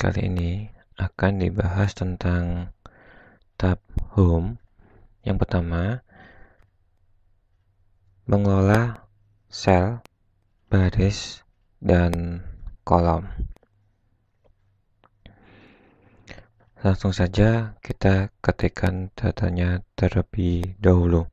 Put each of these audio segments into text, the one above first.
kali ini akan dibahas tentang tab home. Yang pertama, mengelola sel, baris, dan kolom. Langsung saja kita ketikkan datanya terlebih dahulu.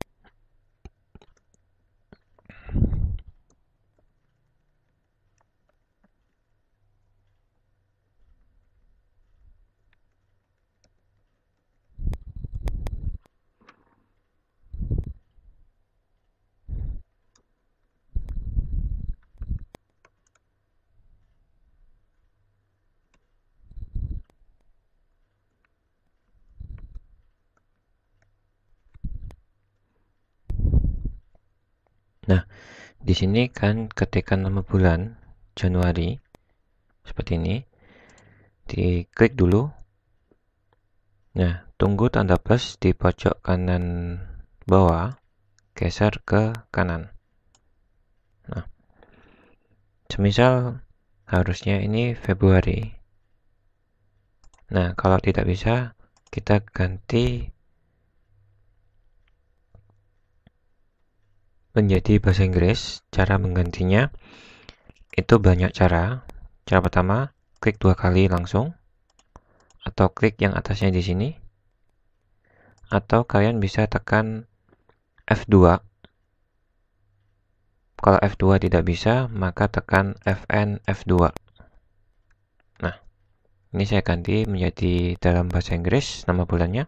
Nah, di sini kan ketika nama bulan Januari seperti ini. Diklik dulu. Nah, tunggu tanda plus di pojok kanan bawah, geser ke kanan. Nah, semisal harusnya ini Februari. Nah, kalau tidak bisa, kita ganti menjadi bahasa Inggris, cara menggantinya itu banyak cara. Cara pertama, klik dua kali langsung, atau klik yang atasnya di sini, atau kalian bisa tekan F2. Kalau F2 tidak bisa, maka tekan Fn F2. Nah, ini saya ganti menjadi dalam bahasa Inggris nama bulannya.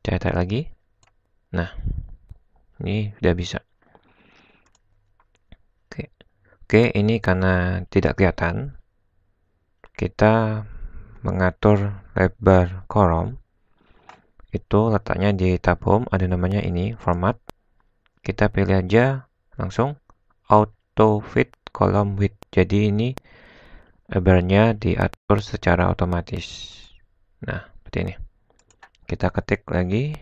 Saya tarik lagi. Nah, ini udah bisa oke oke ini karena tidak kelihatan kita mengatur lebar kolom itu letaknya di tab home ada namanya ini format kita pilih aja langsung auto fit Kolom width jadi ini lebarnya diatur secara otomatis nah seperti ini kita ketik lagi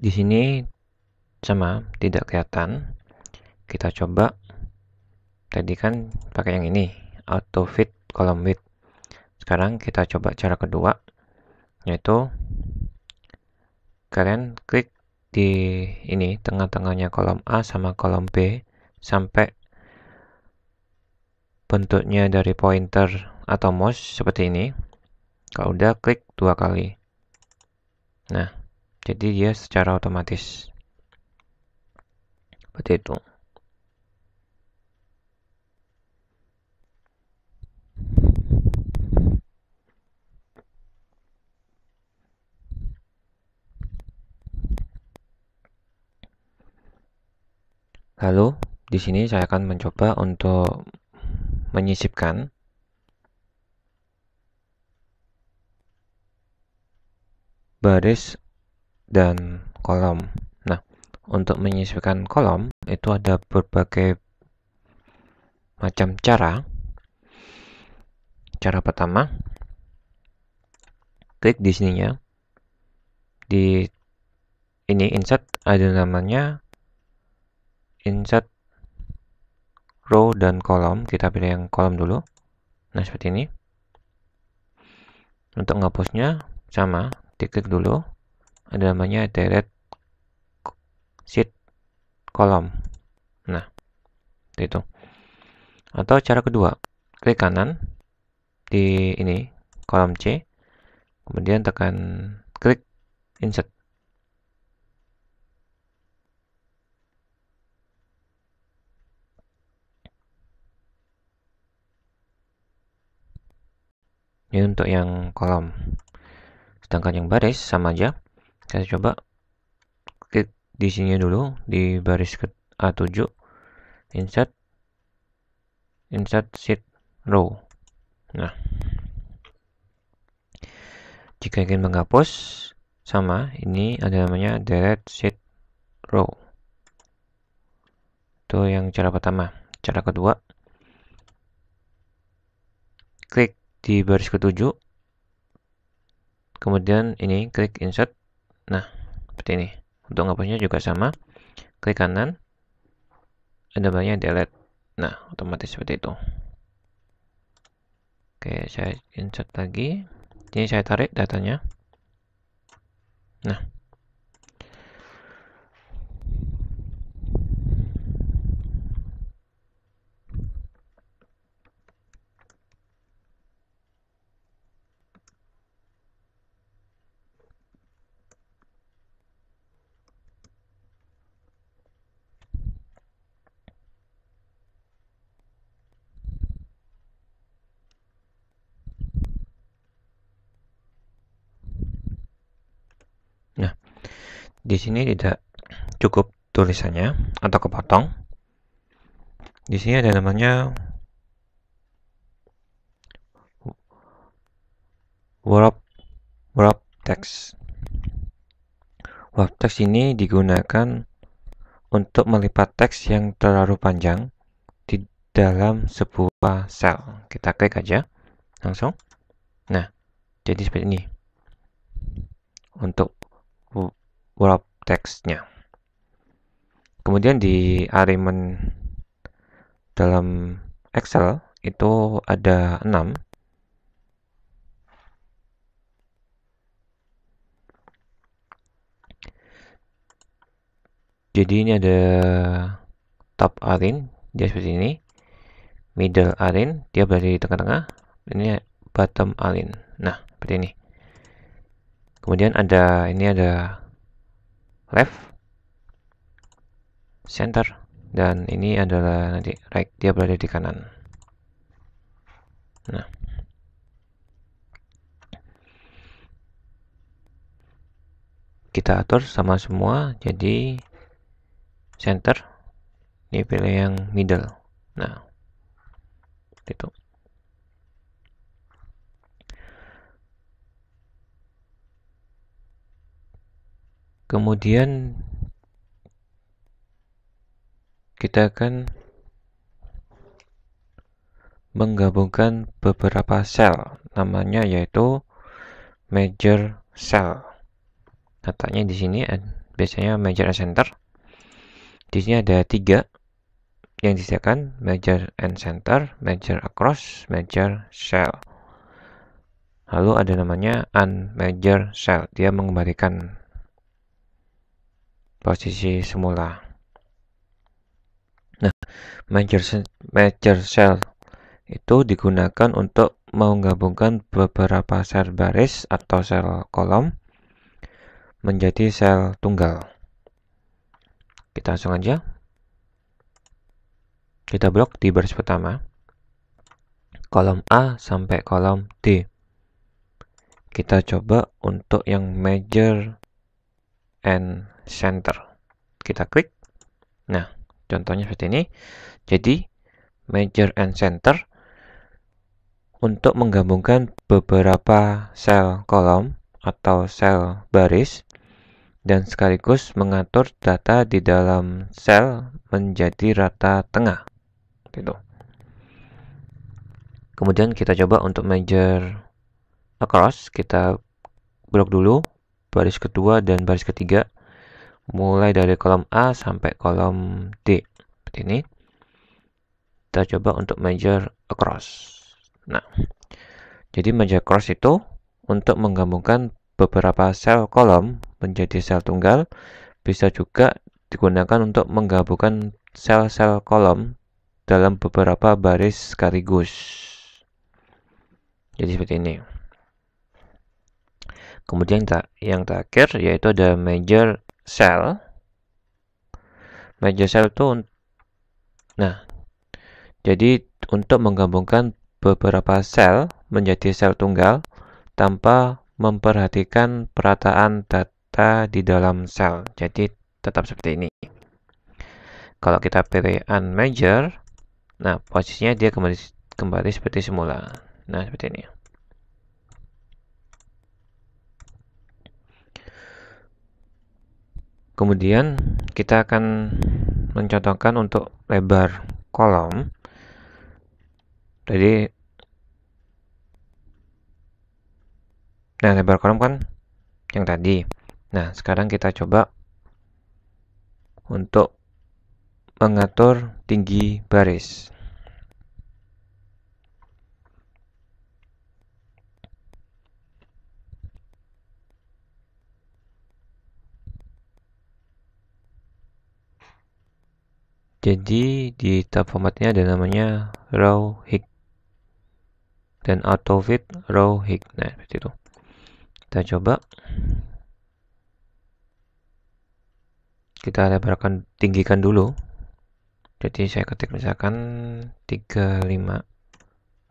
Di sini sama, tidak kelihatan. Kita coba tadi kan pakai yang ini, auto fit column width. Sekarang kita coba cara kedua, yaitu kalian klik di ini tengah-tengahnya kolom A sama kolom B sampai bentuknya dari pointer atau mouse seperti ini. Kalau udah klik dua kali. Nah, jadi dia secara otomatis seperti itu Lalu, di sini saya akan mencoba untuk menyisipkan baris dan kolom. Nah, untuk menyesuaikan kolom itu ada berbagai macam cara. Cara pertama, klik di sini ya, Di ini insert ada namanya insert row dan kolom kita pilih yang kolom dulu nah seperti ini untuk ngapusnya sama diklik dulu ada namanya delete sheet kolom. Nah, itu. Atau cara kedua, klik kanan di ini kolom C, kemudian tekan klik insert. Ini untuk yang kolom. Sedangkan yang baris sama aja kita coba klik di sini dulu di baris ke A7 insert insert sheet row nah jika ingin menghapus sama ini ada namanya delete sheet row itu yang cara pertama cara kedua klik di baris ketujuh kemudian ini klik insert Nah, seperti ini. Untuk ngapusnya juga sama. Klik kanan, ada banyak delete. Nah, otomatis seperti itu. Oke, saya insert lagi. Ini saya tarik datanya. Nah, di sini tidak cukup tulisannya atau kepotong. Di sini ada namanya warp warp text. Warp text ini digunakan untuk melipat teks yang terlalu panjang di dalam sebuah sel. Kita klik aja langsung. Nah, jadi seperti ini. Untuk wrap teksnya. Kemudian di arrangement dalam Excel itu ada enam. Jadi ini ada top arin, dia seperti ini. Middle arin, dia berada di tengah-tengah. Ini bottom arin. Nah, seperti ini. Kemudian ada ini ada left center dan ini adalah nanti right dia berada di kanan nah kita atur sama semua jadi center ini pilih yang middle nah itu kemudian kita akan menggabungkan beberapa sel namanya yaitu major cell katanya di sini biasanya major and center di sini ada tiga yang disediakan major and center major across major cell lalu ada namanya unmajor cell dia mengembalikan posisi semula. Nah, major major cell itu digunakan untuk menggabungkan beberapa sel baris atau sel kolom menjadi sel tunggal. Kita langsung aja. Kita blok di baris pertama. Kolom A sampai kolom D. Kita coba untuk yang major and center. Kita klik. Nah, contohnya seperti ini. Jadi, Major and center untuk menggabungkan beberapa sel kolom atau sel baris dan sekaligus mengatur data di dalam sel menjadi rata tengah. Gitu. Kemudian kita coba untuk Major across, kita blok dulu baris kedua, dan baris ketiga mulai dari kolom A sampai kolom D. Seperti ini. Kita coba untuk measure across. Nah, jadi measure across itu untuk menggabungkan beberapa sel kolom menjadi sel tunggal, bisa juga digunakan untuk menggabungkan sel-sel kolom dalam beberapa baris sekaligus. Jadi seperti ini. Kemudian yang terakhir yaitu ada major cell. Major cell itu nah jadi untuk menggabungkan beberapa sel menjadi sel tunggal tanpa memperhatikan perataan data di dalam sel. Jadi tetap seperti ini. Kalau kita pilih unmeasure, nah posisinya dia kembali kembali seperti semula. Nah, seperti ini. Kemudian kita akan mencontohkan untuk lebar kolom. Jadi Nah, lebar kolom kan yang tadi. Nah, sekarang kita coba untuk mengatur tinggi baris. jadi di tab formatnya ada namanya raw hik dan auto fit raw hik. nah seperti itu kita coba kita lebarkan tinggikan dulu jadi saya ketik misalkan 35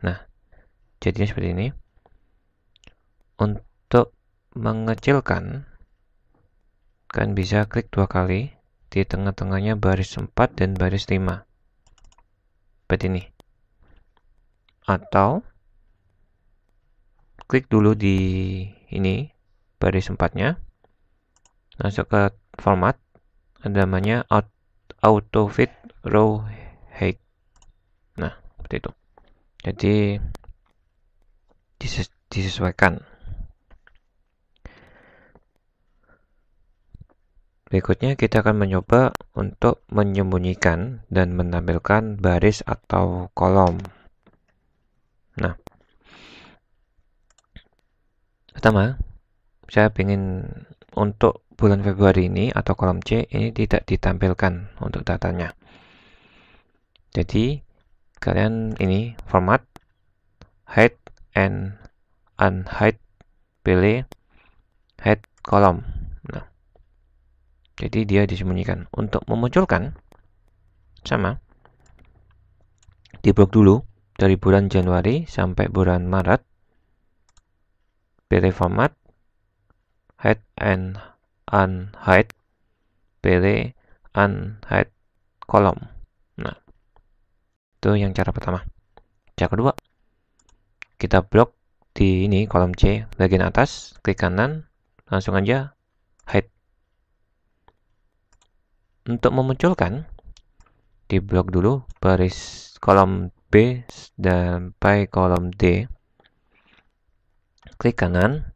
nah jadinya seperti ini untuk mengecilkan kan bisa klik dua kali di tengah-tengahnya baris 4 dan baris 5 seperti ini atau klik dulu di ini baris 4 nya masuk ke format namanya auto fit row height nah seperti itu jadi disesuaikan Berikutnya kita akan mencoba untuk menyembunyikan dan menampilkan baris atau kolom. Nah, pertama, saya ingin untuk bulan Februari ini atau kolom C ini tidak ditampilkan untuk datanya. Jadi, kalian ini format hide and unhide pilih hide kolom jadi dia disembunyikan. Untuk memunculkan, sama. Diblok dulu dari bulan Januari sampai bulan Maret. Pilih format, hide and unhide. Pilih unhide kolom. Nah, itu yang cara pertama. Cara kedua, kita blok di ini kolom C bagian atas, klik kanan, langsung aja Untuk memunculkan, di blok dulu baris kolom B sampai kolom D. Klik kanan,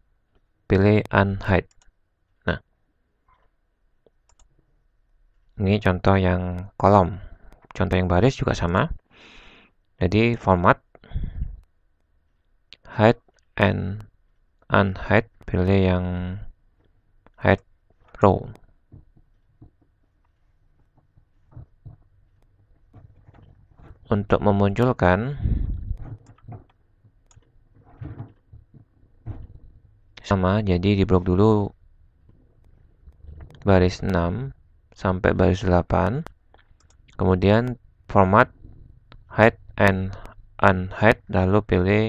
pilih unhide. Nah, ini contoh yang kolom. Contoh yang baris juga sama. Jadi format hide and unhide pilih yang hide row. untuk memunculkan sama jadi di blok dulu baris 6 sampai baris 8 kemudian format height and unhide lalu pilih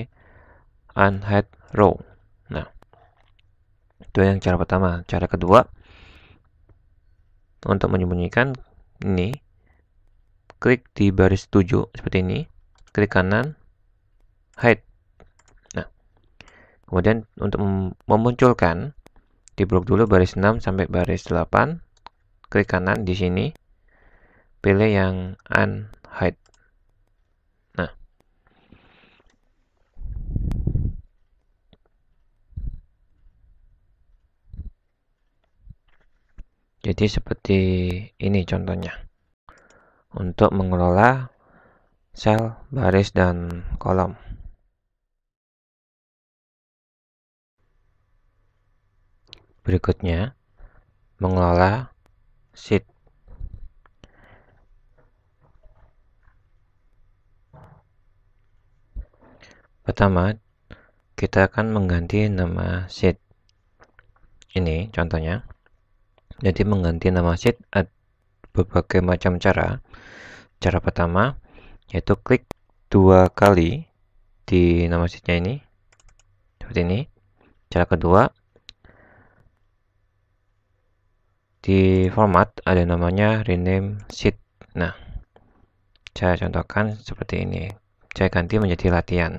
unhide row nah itu yang cara pertama cara kedua untuk menyembunyikan ini klik di baris 7 seperti ini, klik kanan, hide. Nah, kemudian untuk memunculkan di blok dulu baris 6 sampai baris 8, klik kanan di sini, pilih yang unhide. Nah, jadi seperti ini contohnya untuk mengelola sel, baris, dan kolom. Berikutnya, mengelola sheet. Pertama, kita akan mengganti nama sheet. Ini contohnya. Jadi mengganti nama sheet ada berbagai macam cara. Cara pertama yaitu klik dua kali di nama sheetnya ini seperti ini. Cara kedua di format ada namanya rename sheet. Nah, saya contohkan seperti ini. Saya ganti menjadi latihan.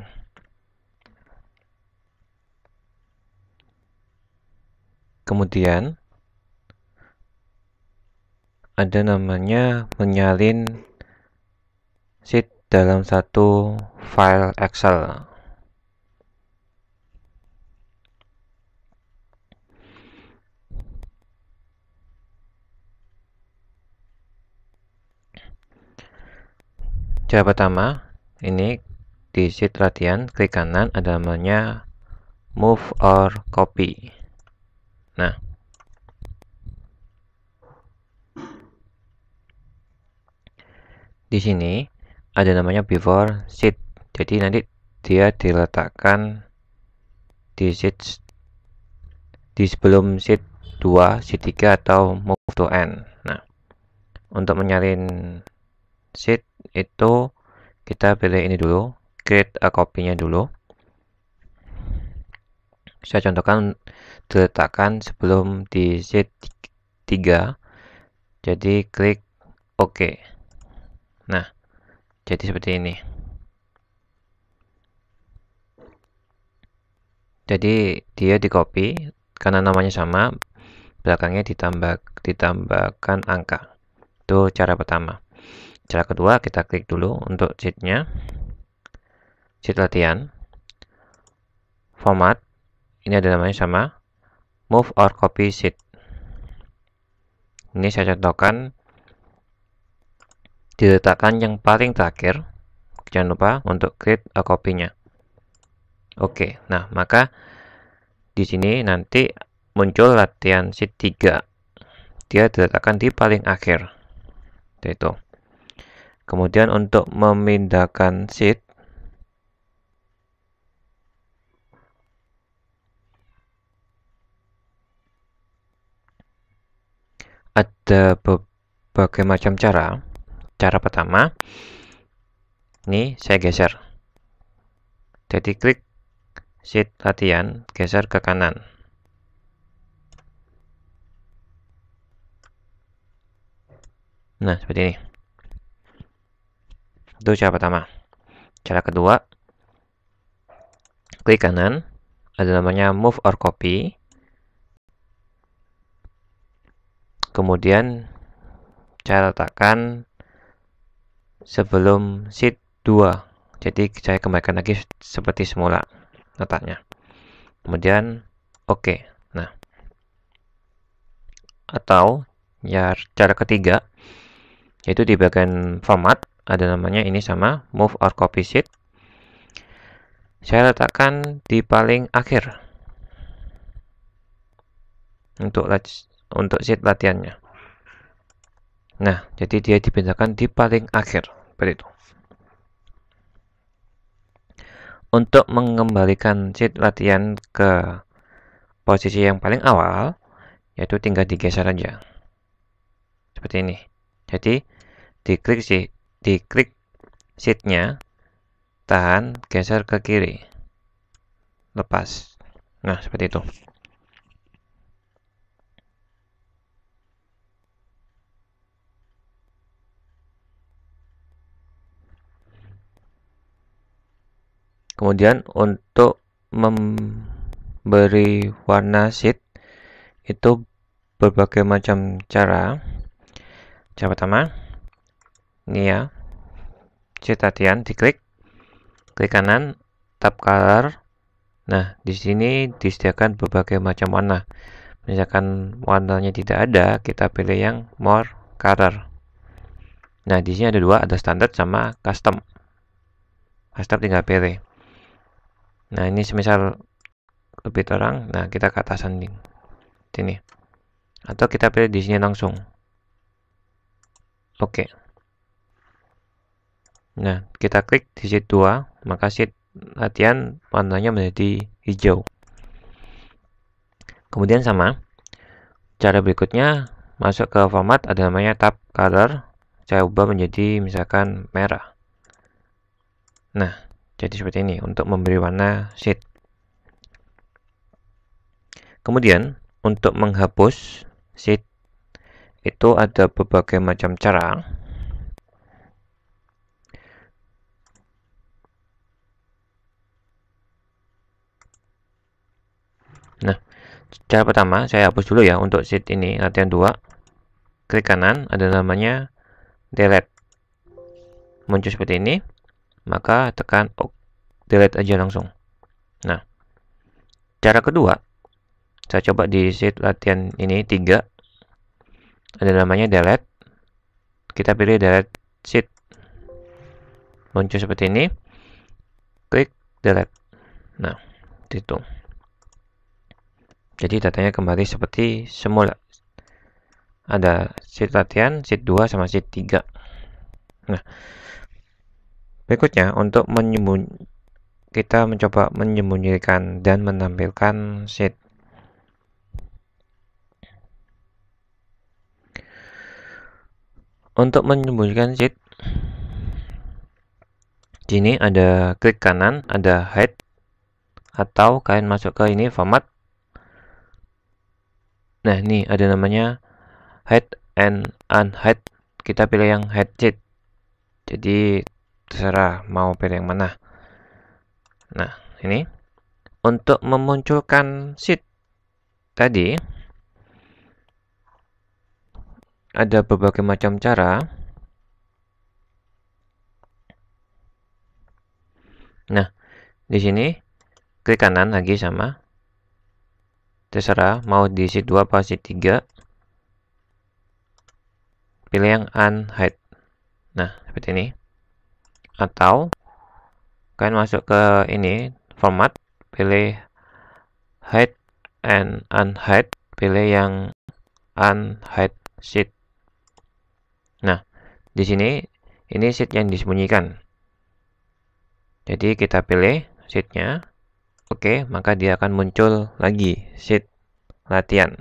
Kemudian ada namanya menyalin dalam satu file Excel. Cara pertama, ini di sheet latihan klik kanan, ada namanya move or copy. Nah, di sini ada namanya before sheet jadi nanti dia diletakkan di sheet di sebelum sheet 2, sheet 3 atau move to end nah untuk menyalin sheet itu kita pilih ini dulu create a copy-nya dulu saya contohkan diletakkan sebelum di sheet 3 jadi klik OK nah jadi seperti ini jadi dia di copy karena namanya sama belakangnya ditambah ditambahkan angka itu cara pertama cara kedua kita klik dulu untuk sheetnya sheet latihan format ini ada namanya sama move or copy sheet ini saya contohkan diletakkan yang paling terakhir jangan lupa untuk create a copy-nya oke nah maka di sini nanti muncul latihan sheet 3 dia diletakkan di paling akhir itu kemudian untuk memindahkan sheet ada berbagai macam cara Cara pertama, ini saya geser. Jadi klik sheet latihan, geser ke kanan. Nah, seperti ini. Itu cara pertama. Cara kedua, klik kanan, ada namanya move or copy. Kemudian, cara letakkan sebelum sheet 2 jadi saya kembalikan lagi seperti semula letaknya kemudian oke okay. nah atau ya cara ketiga yaitu di bagian format ada namanya ini sama move or copy sheet saya letakkan di paling akhir untuk untuk sheet latihannya nah jadi dia dipindahkan di paling akhir seperti itu untuk mengembalikan sheet latihan ke posisi yang paling awal yaitu tinggal digeser aja seperti ini jadi diklik si diklik sheetnya tahan geser ke kiri lepas nah seperti itu kemudian untuk memberi warna sheet itu berbagai macam cara cara pertama ini ya sheet latihan diklik klik kanan tab color nah di sini disediakan berbagai macam warna misalkan warnanya tidak ada kita pilih yang more color nah di sini ada dua ada standar sama custom custom tinggal pilih nah ini semisal lebih terang nah kita ke atas sanding sini atau kita pilih di sini langsung oke okay. nah kita klik di sheet 2 maka sheet latihan warnanya menjadi hijau kemudian sama cara berikutnya masuk ke format ada namanya tab color saya ubah menjadi misalkan merah nah jadi seperti ini untuk memberi warna sheet. Kemudian untuk menghapus sheet itu ada berbagai macam cara. Nah, cara pertama saya hapus dulu ya untuk sheet ini latihan 2. Klik kanan ada namanya delete. Muncul seperti ini maka tekan OK, delete aja langsung. Nah, cara kedua, saya coba di sheet latihan ini tiga, ada namanya delete. Kita pilih delete sheet. Muncul seperti ini. Klik delete. Nah, itu. Jadi datanya kembali seperti semula. Ada sheet latihan, sheet 2, sama sheet 3. Nah, Berikutnya, untuk menyembun kita mencoba menyembunyikan dan menampilkan sheet. Untuk menyembunyikan sheet, ini sini ada klik kanan, ada hide, atau kalian masuk ke ini format. Nah, ini ada namanya hide and unhide. Kita pilih yang hide sheet. Jadi terserah mau pilih yang mana nah ini untuk memunculkan sheet tadi ada berbagai macam cara nah di sini klik kanan lagi sama terserah mau di sheet 2 atau sheet 3 pilih yang unhide nah seperti ini atau kalian masuk ke ini format pilih hide and unhide pilih yang unhide sheet nah di sini ini sheet yang disembunyikan jadi kita pilih sheetnya oke maka dia akan muncul lagi sheet latihan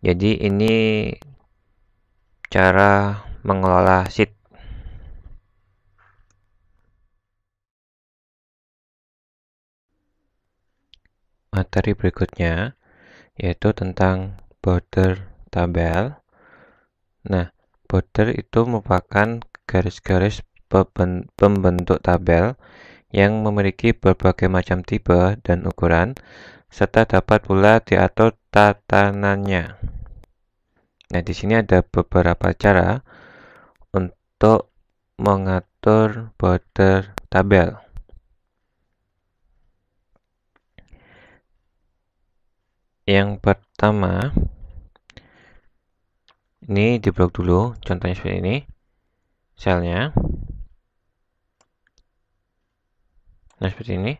jadi ini cara mengelola seed. Materi berikutnya yaitu tentang border tabel. Nah, border itu merupakan garis-garis pembentuk tabel yang memiliki berbagai macam tipe dan ukuran serta dapat pula diatur tatanannya. Nah, di sini ada beberapa cara untuk mengatur border tabel. Yang pertama, ini di blok dulu, contohnya seperti ini, selnya. Nah, seperti ini.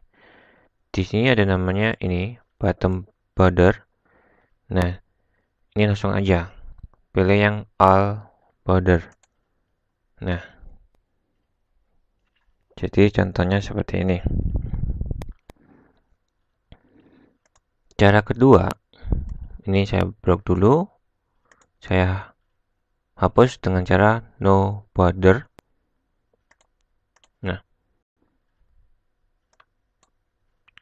Di sini ada namanya ini, bottom border. Nah, ini langsung aja pilih yang all border nah jadi contohnya seperti ini cara kedua ini saya blok dulu saya hapus dengan cara no border nah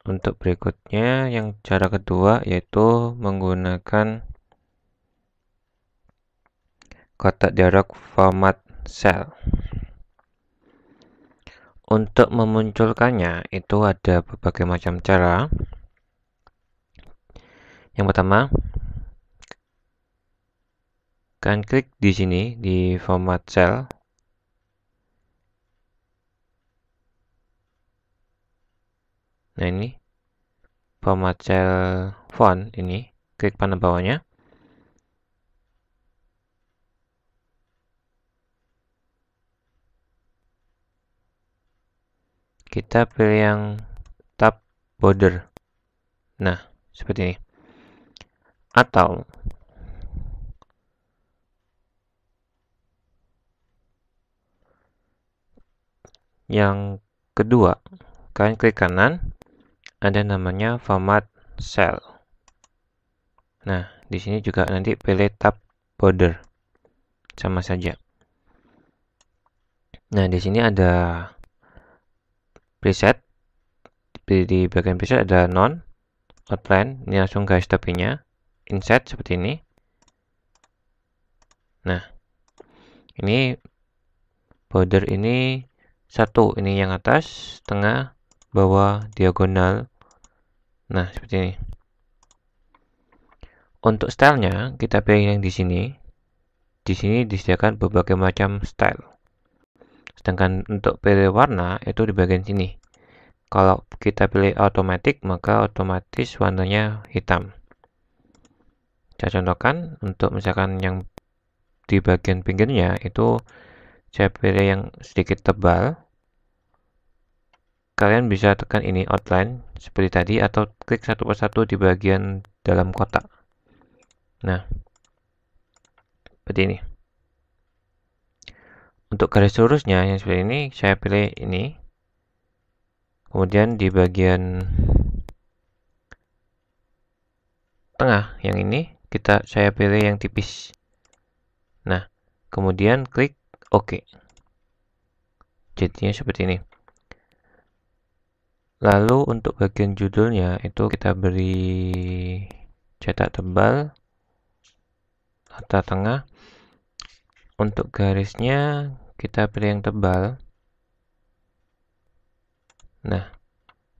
untuk berikutnya yang cara kedua yaitu menggunakan kotak jarak format cell. Untuk memunculkannya itu ada berbagai macam cara. Yang pertama, kan klik di sini di format cell. Nah ini format cell font ini, klik panah bawahnya. kita pilih yang tab border nah seperti ini atau yang kedua kalian klik kanan ada namanya format cell nah di sini juga nanti pilih tab border sama saja nah di sini ada preset di bagian preset ada non outline ini langsung guys tapi tepinya inset seperti ini nah ini border ini satu ini yang atas tengah bawah diagonal nah seperti ini untuk stylenya kita pilih yang di sini di sini disediakan berbagai macam style Sedangkan untuk pilih warna itu di bagian sini. Kalau kita pilih automatic maka otomatis warnanya hitam. Saya contohkan untuk misalkan yang di bagian pinggirnya itu saya pilih yang sedikit tebal. Kalian bisa tekan ini outline seperti tadi atau klik satu persatu di bagian dalam kotak. Nah, seperti ini. Untuk garis lurusnya yang seperti ini saya pilih ini. Kemudian di bagian tengah yang ini kita saya pilih yang tipis. Nah, kemudian klik OK. Jadinya seperti ini. Lalu untuk bagian judulnya itu kita beri cetak tebal atau tengah. Untuk garisnya kita pilih yang tebal nah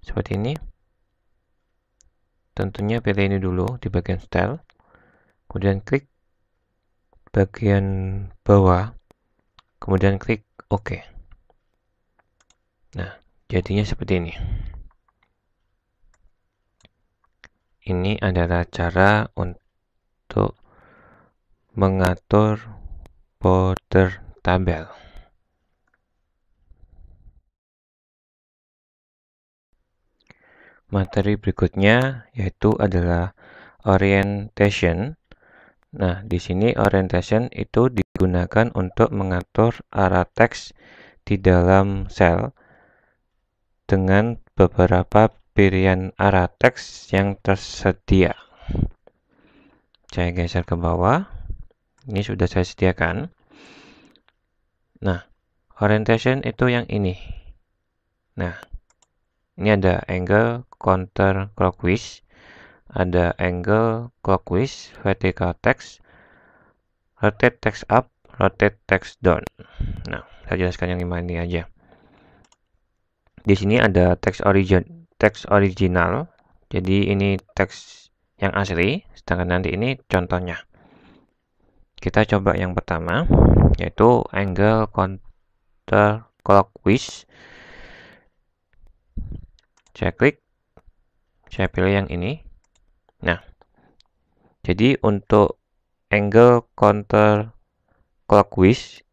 seperti ini tentunya pilih ini dulu di bagian style kemudian klik bagian bawah kemudian klik OK nah jadinya seperti ini ini adalah cara untuk mengatur border tabel materi berikutnya yaitu adalah orientation. Nah, di sini orientation itu digunakan untuk mengatur arah teks di dalam sel dengan beberapa pilihan arah teks yang tersedia. Saya geser ke bawah. Ini sudah saya sediakan. Nah, orientation itu yang ini. Nah, ini ada angle counter clockwise, ada angle clockwise, vertical text, rotate text up, rotate text down. Nah, saya jelaskan yang lima ini aja. Di sini ada text origin, text original. Jadi ini teks yang asli, sedangkan nanti ini contohnya. Kita coba yang pertama, yaitu angle counter clockwise saya klik, saya pilih yang ini. Nah, jadi untuk angle counter clockwise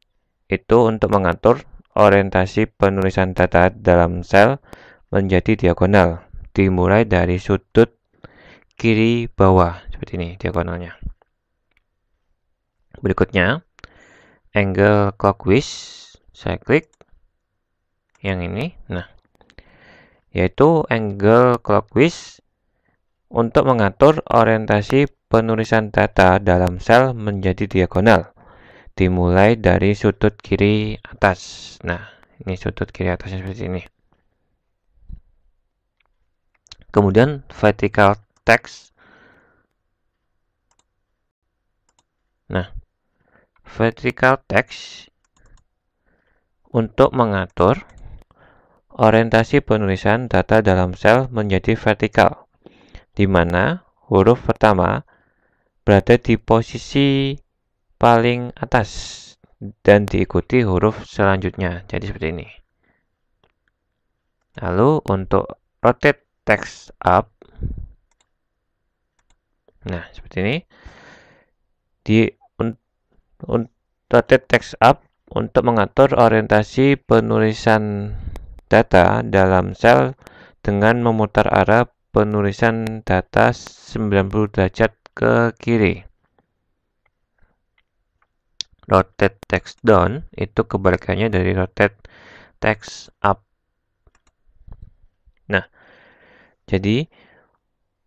itu untuk mengatur orientasi penulisan data dalam sel menjadi diagonal, dimulai dari sudut kiri bawah seperti ini diagonalnya. Berikutnya, angle clockwise, saya klik yang ini. Nah, yaitu angle clockwise untuk mengatur orientasi penulisan data dalam sel menjadi diagonal dimulai dari sudut kiri atas nah ini sudut kiri atasnya seperti ini kemudian vertical text nah vertical text untuk mengatur orientasi penulisan data dalam sel menjadi vertikal, di mana huruf pertama berada di posisi paling atas dan diikuti huruf selanjutnya. Jadi seperti ini. Lalu untuk rotate text up, nah seperti ini. Di un, rotate text up untuk mengatur orientasi penulisan data dalam sel dengan memutar arah penulisan data 90 derajat ke kiri. Rotate text down itu kebalikannya dari rotate text up. Nah, jadi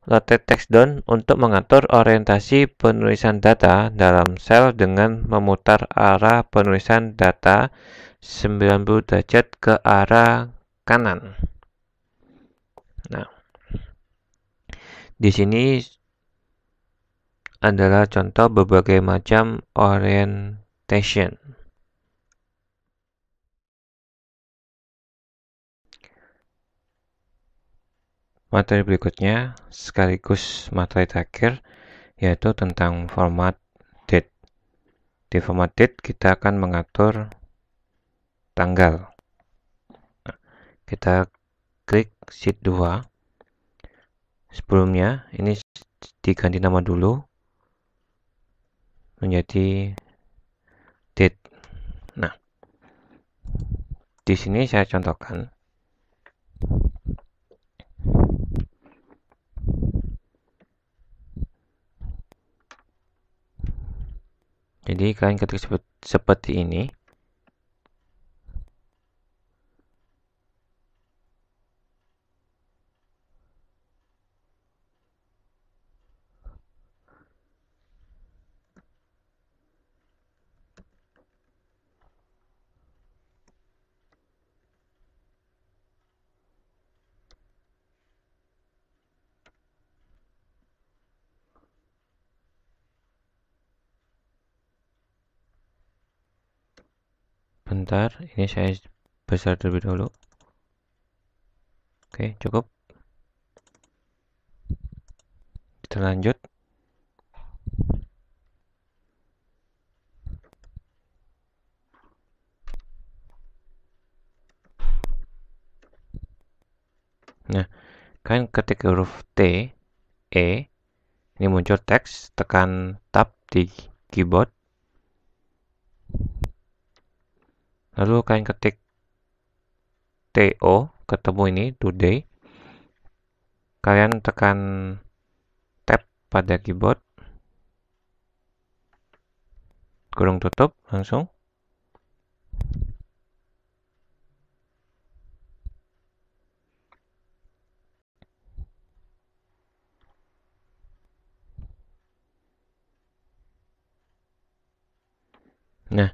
Text Down untuk mengatur orientasi penulisan data dalam sel dengan memutar arah penulisan data 90 derajat ke arah kanan. Nah, di sini adalah contoh berbagai macam orientation. Materi berikutnya sekaligus materi terakhir yaitu tentang format date. Di format date kita akan mengatur tanggal. Kita klik sheet 2. Sebelumnya ini diganti nama dulu menjadi date. Nah, di sini saya contohkan Jadi kalian ketik seperti ini. sebentar ini saya besar terlebih dahulu oke cukup kita lanjut nah kan ketik huruf T E ini muncul teks tekan tab di keyboard lalu kalian ketik TO ketemu ini today kalian tekan tab pada keyboard kurung tutup langsung Nah,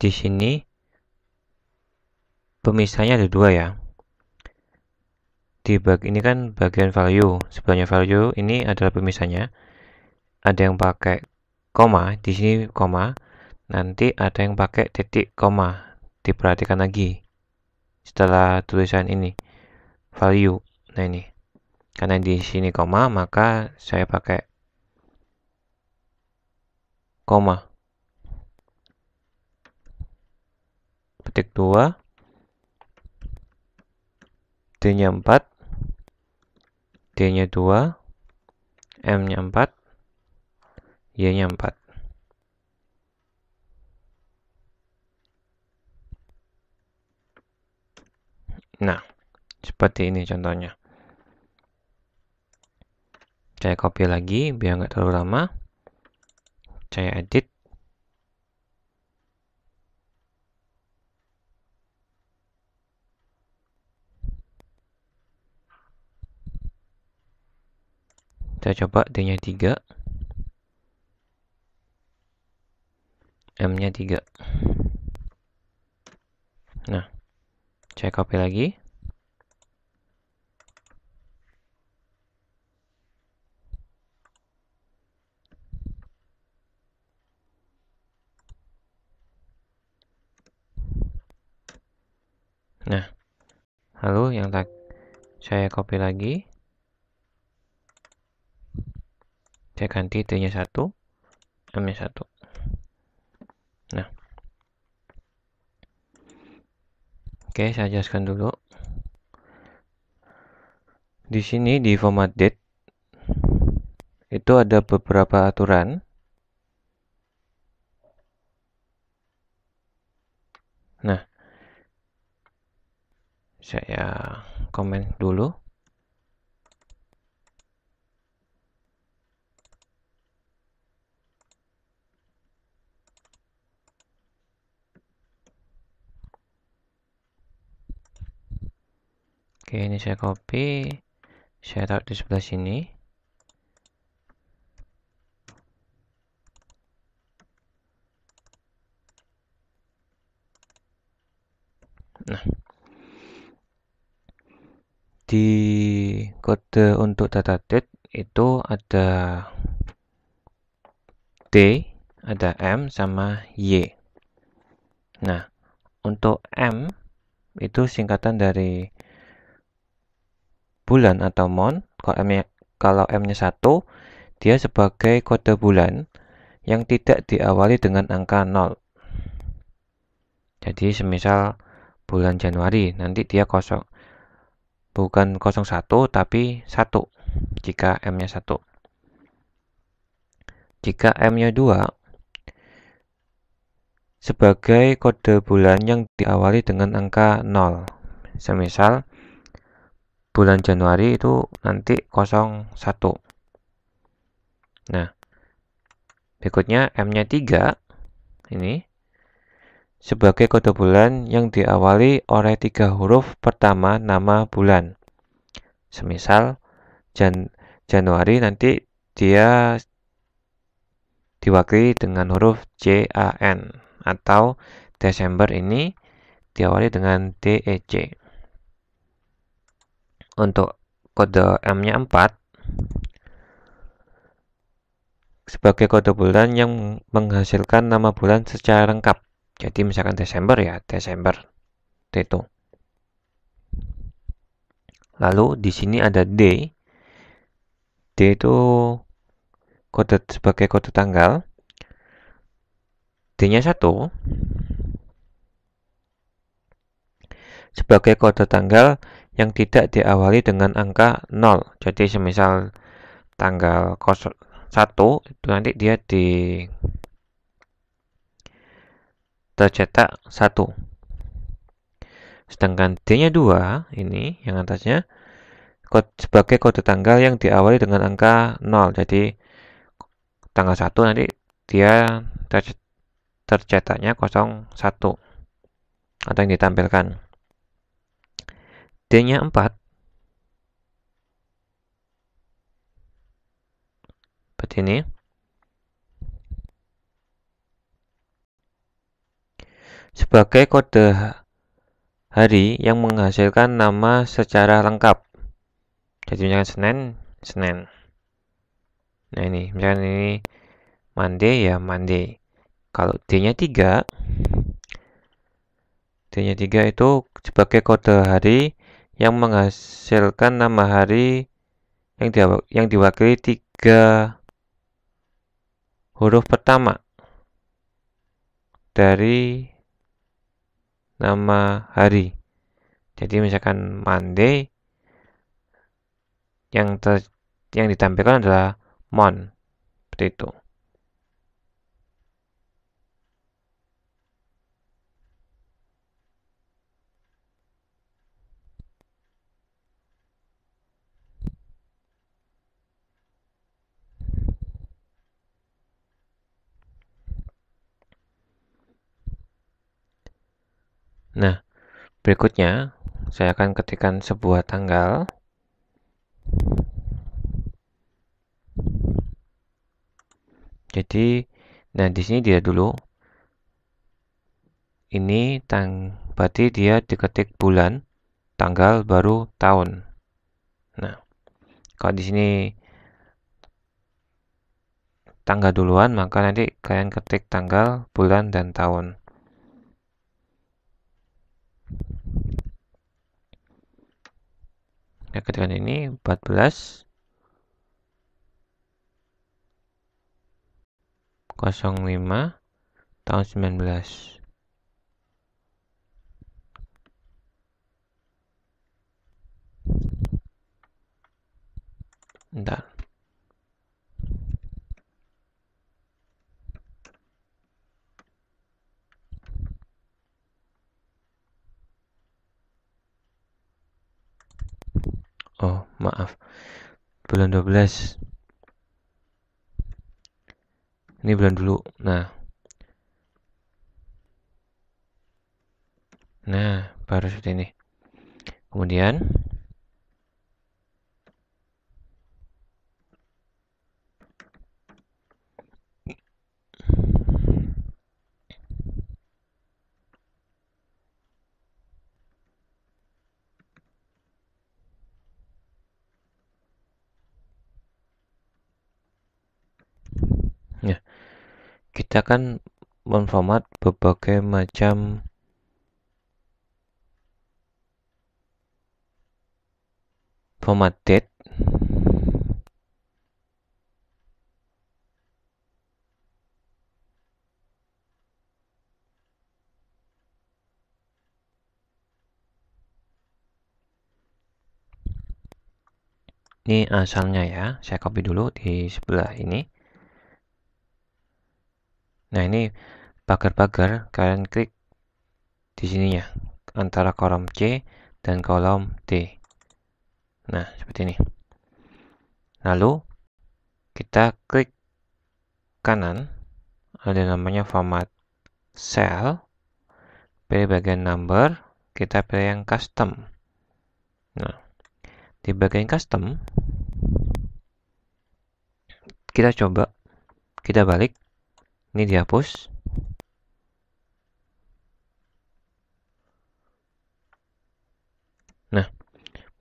di sini pemisahnya ada dua ya di bag ini kan bagian value sebenarnya value ini adalah pemisahnya ada yang pakai koma di sini koma nanti ada yang pakai titik koma diperhatikan lagi setelah tulisan ini value nah ini karena di sini koma maka saya pakai koma petik 2 D-nya 4, D-nya 2, M-nya 4, Y-nya 4. Nah, seperti ini contohnya. Saya copy lagi biar nggak terlalu lama. Saya edit. Kita coba D-nya 3. M-nya 3. Nah, saya copy lagi. Nah, lalu yang tak saya copy lagi. saya ganti t nya 1 m nya 1 nah oke saya jelaskan dulu di sini di format date itu ada beberapa aturan nah saya komen dulu Oke, ini saya copy. Saya taruh di sebelah sini. Nah, di kode untuk data date itu ada D, ada M, sama Y. Nah, untuk M itu singkatan dari bulan atau mon, kalau M-nya kalau 1, dia sebagai kode bulan yang tidak diawali dengan angka 0. Jadi semisal bulan Januari, nanti dia kosong. Bukan 01 tapi 1 jika M-nya 1. Jika M-nya 2, sebagai kode bulan yang diawali dengan angka 0. Semisal bulan Januari itu nanti 01. Nah, berikutnya M-nya 3 ini sebagai kode bulan yang diawali oleh tiga huruf pertama nama bulan. Semisal Jan Januari nanti dia diwakili dengan huruf A N atau Desember ini diawali dengan D E DEC untuk kode M-nya 4 sebagai kode bulan yang menghasilkan nama bulan secara lengkap. Jadi misalkan Desember ya, Desember. Itu. Lalu di sini ada D. D itu kode sebagai kode tanggal. D-nya 1. Sebagai kode tanggal yang tidak diawali dengan angka 0 jadi semisal tanggal 01 itu nanti dia di tercetak 1 sedangkan D nya 2 ini yang atasnya sebagai kode tanggal yang diawali dengan angka 0 jadi tanggal 1 nanti dia tercetaknya 01 atau yang ditampilkan D-nya 4. Seperti ini. Sebagai kode hari yang menghasilkan nama secara lengkap. Jadi misalkan Senin, Senin. Nah ini, misalkan ini Monday ya Monday. Kalau D-nya 3, D-nya 3 itu sebagai kode hari yang menghasilkan nama hari yang, di, yang diwakili tiga huruf pertama dari nama hari. Jadi misalkan Monday yang ter, yang ditampilkan adalah mon seperti itu. Nah, berikutnya saya akan ketikkan sebuah tanggal. Jadi, nah di sini dia dulu. Ini tang berarti dia diketik bulan, tanggal baru tahun. Nah, kalau di sini tanggal duluan, maka nanti kalian ketik tanggal, bulan, dan tahun. Kita ketikkan ini 14 05 tahun 19. Bentar. oh maaf bulan 12 ini bulan dulu nah nah baru seperti ini kemudian kita kan memformat berbagai macam format date ini asalnya ya saya copy dulu di sebelah ini Nah, ini pagar-pagar kalian klik di sininya antara kolom C dan kolom D. Nah, seperti ini. Lalu kita klik kanan ada namanya format cell. Pilih bagian number, kita pilih yang custom. Nah, di bagian custom kita coba kita balik ini dihapus nah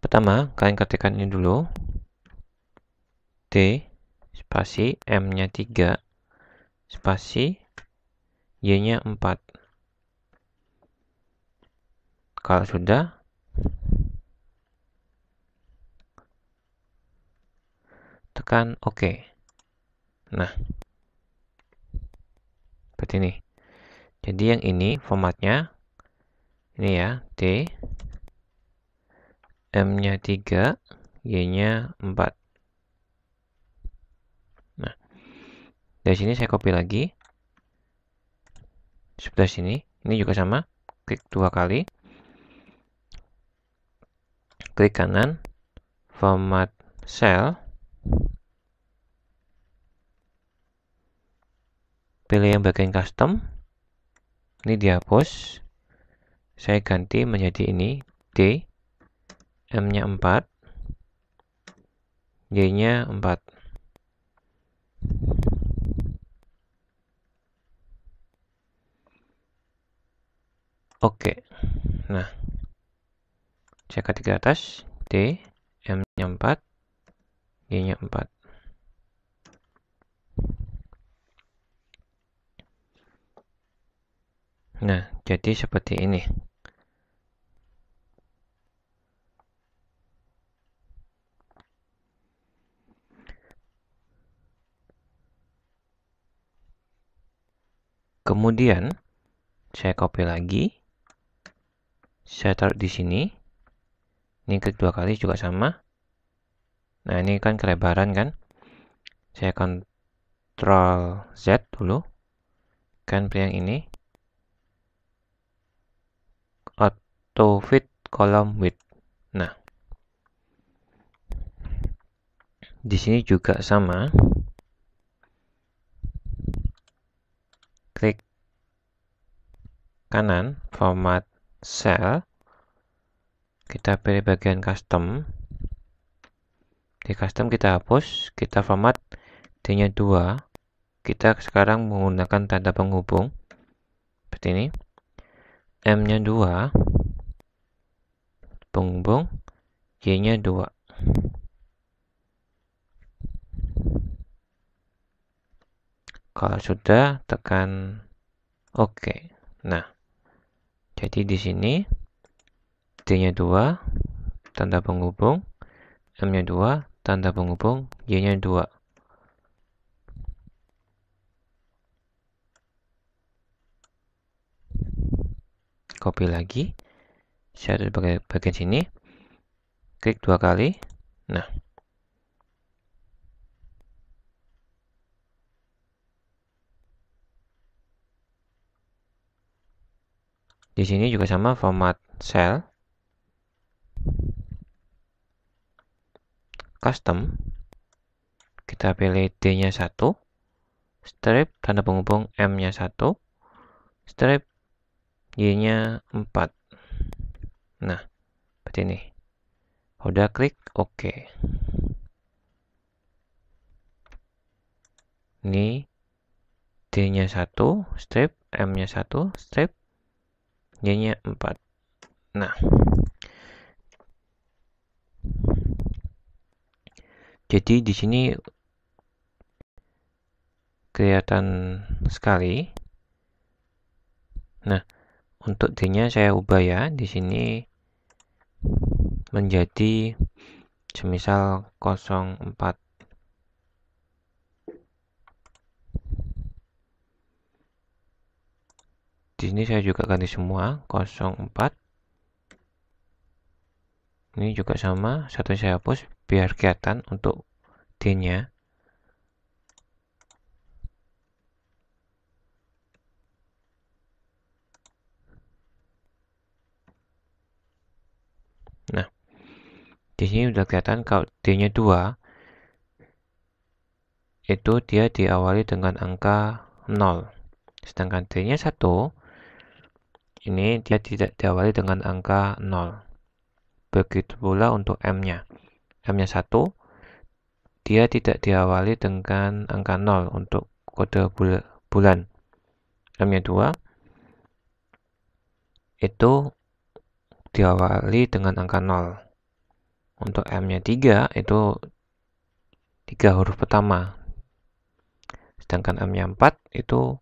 pertama kalian ketikkan ini dulu T spasi M nya 3 spasi Y nya 4 kalau sudah tekan OK nah seperti ini jadi yang ini formatnya ini ya T M nya 3 Y nya 4 nah dari sini saya copy lagi sebelah sini ini juga sama klik dua kali klik kanan format cell pilih yang bagian custom ini dihapus saya ganti menjadi ini D M nya 4 Y nya 4 Oke nah saya ketik ke atas D M nya 4 Y nya 4 Nah, jadi seperti ini. Kemudian, saya copy lagi. Saya taruh di sini. Ini klik dua kali juga sama. Nah, ini kan kelebaran kan. Saya ctrl Z dulu. Kan yang ini. to fit column width. Nah, di sini juga sama. Klik kanan format cell. Kita pilih bagian custom. Di custom kita hapus, kita format D-nya 2. Kita sekarang menggunakan tanda penghubung. Seperti ini. M-nya 2 Bongbong Y-nya 2 kalau sudah tekan OK nah jadi di sini D-nya 2 tanda penghubung M-nya 2 tanda penghubung Y-nya 2 copy lagi saya ada di bagian sini klik dua kali nah di sini juga sama format cell custom kita pilih D nya 1 strip tanda penghubung M nya 1 strip Y nya 4 Nah, seperti ini. Udah klik OK. Ini D-nya 1 strip, M-nya 1 strip, Y-nya 4. Nah, jadi di sini kelihatan sekali. Nah, untuk D-nya saya ubah ya di sini menjadi semisal 04 di sini saya juga ganti semua 04 ini juga sama satu saya hapus biar kelihatan untuk D nya di sini sudah kelihatan kalau D-nya 2 itu dia diawali dengan angka 0 sedangkan D-nya 1 ini dia tidak diawali dengan angka 0 begitu pula untuk M-nya M-nya 1 dia tidak diawali dengan angka 0 untuk kode bul bulan M-nya 2 itu diawali dengan angka 0 untuk M-nya 3 itu 3 huruf pertama. Sedangkan M-nya 4 itu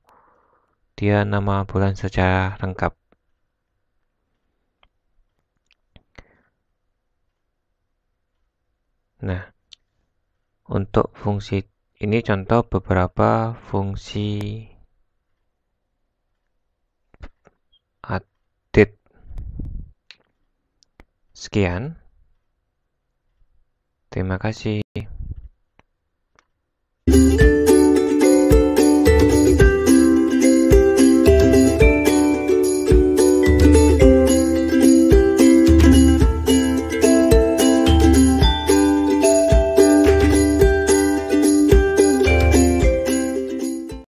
dia nama bulan secara lengkap. Nah, untuk fungsi ini contoh beberapa fungsi update. Sekian. terima kasih